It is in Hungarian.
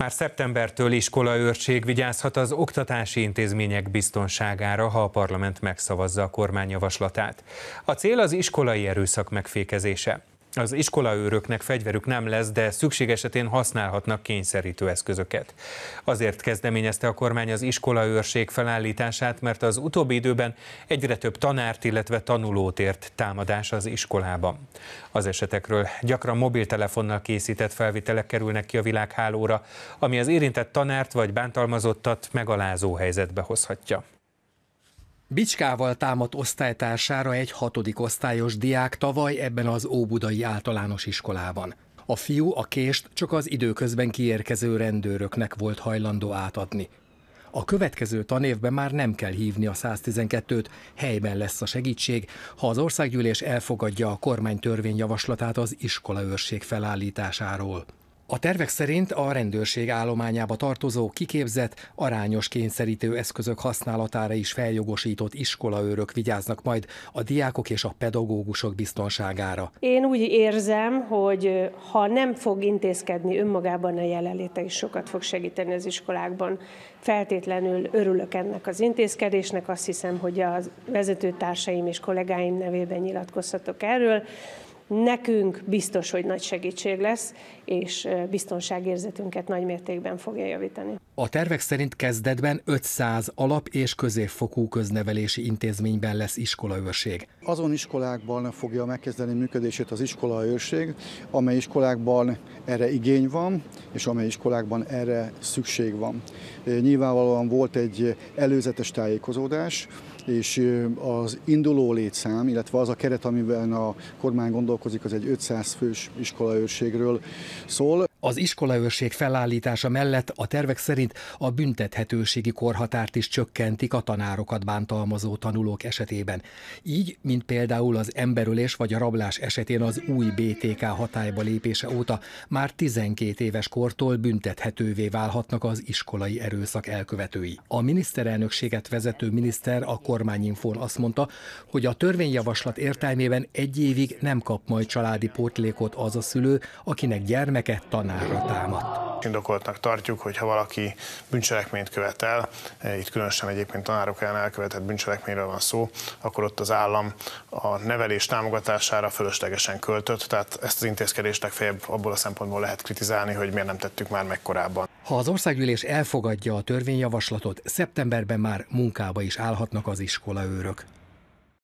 Már szeptembertől iskolaőrség vigyázhat az oktatási intézmények biztonságára, ha a parlament megszavazza a kormány javaslatát. A cél az iskolai erőszak megfékezése. Az iskolaőröknek fegyverük nem lesz, de szükség esetén használhatnak kényszerítő eszközöket. Azért kezdeményezte a kormány az iskolaőrség felállítását, mert az utóbbi időben egyre több tanárt, illetve tanulót ért támadás az iskolában. Az esetekről gyakran mobiltelefonnal készített felvitelek kerülnek ki a világhálóra, ami az érintett tanárt vagy bántalmazottat megalázó helyzetbe hozhatja. Bicskával támadt osztálytársára egy hatodik osztályos diák tavaly ebben az Óbudai általános iskolában. A fiú a kést csak az időközben kiérkező rendőröknek volt hajlandó átadni. A következő tanévben már nem kell hívni a 112-t, helyben lesz a segítség, ha az országgyűlés elfogadja a kormány törvényjavaslatát az iskolaőrség felállításáról. A tervek szerint a rendőrség állományába tartozó kiképzett, arányos kényszerítő eszközök használatára is feljogosított iskolaőrök vigyáznak majd a diákok és a pedagógusok biztonságára. Én úgy érzem, hogy ha nem fog intézkedni önmagában a jelenléte is sokat fog segíteni az iskolákban. Feltétlenül örülök ennek az intézkedésnek, azt hiszem, hogy a vezetőtársaim és kollégáim nevében nyilatkozhatok erről nekünk biztos, hogy nagy segítség lesz, és biztonságérzetünket nagy mértékben fogja javítani. A tervek szerint kezdetben 500 alap- és középfokú köznevelési intézményben lesz iskolaőrség. Azon iskolákban fogja megkezdeni működését az iskolaőrség, amely iskolákban erre igény van, és amely iskolákban erre szükség van. Nyilvánvalóan volt egy előzetes tájékozódás, és az induló létszám, illetve az a keret, amiben a kormány gondolkozik, az egy 500 fős iskolaőrségről szól. Az iskolaőrség felállítása mellett a tervek szerint a büntethetőségi korhatárt is csökkentik a tanárokat bántalmazó tanulók esetében. Így, mint például az emberölés vagy a rablás esetén az új BTK hatályba lépése óta már 12 éves kor kortól büntethetővé válhatnak az iskolai erőszak elkövetői. A miniszterelnökséget vezető miniszter a kormányinfón azt mondta, hogy a törvényjavaslat értelmében egy évig nem kap majd családi pótlékot az a szülő, akinek gyermeke tanárra támadt. Indokoltnak tartjuk, hogy ha valaki bűncselekményt követel, eh, itt különösen egyébként tanárok ellen elkövetett bűncselekményről van szó, akkor ott az állam a nevelés támogatására fölöslegesen költött, tehát ezt az intézkedést legfeljebb abból a szempontból lehet kritizálni, hogy miért nem tettük már meg korábban. Ha az országgyűlés elfogadja a törvényjavaslatot, szeptemberben már munkába is állhatnak az iskolaőrök.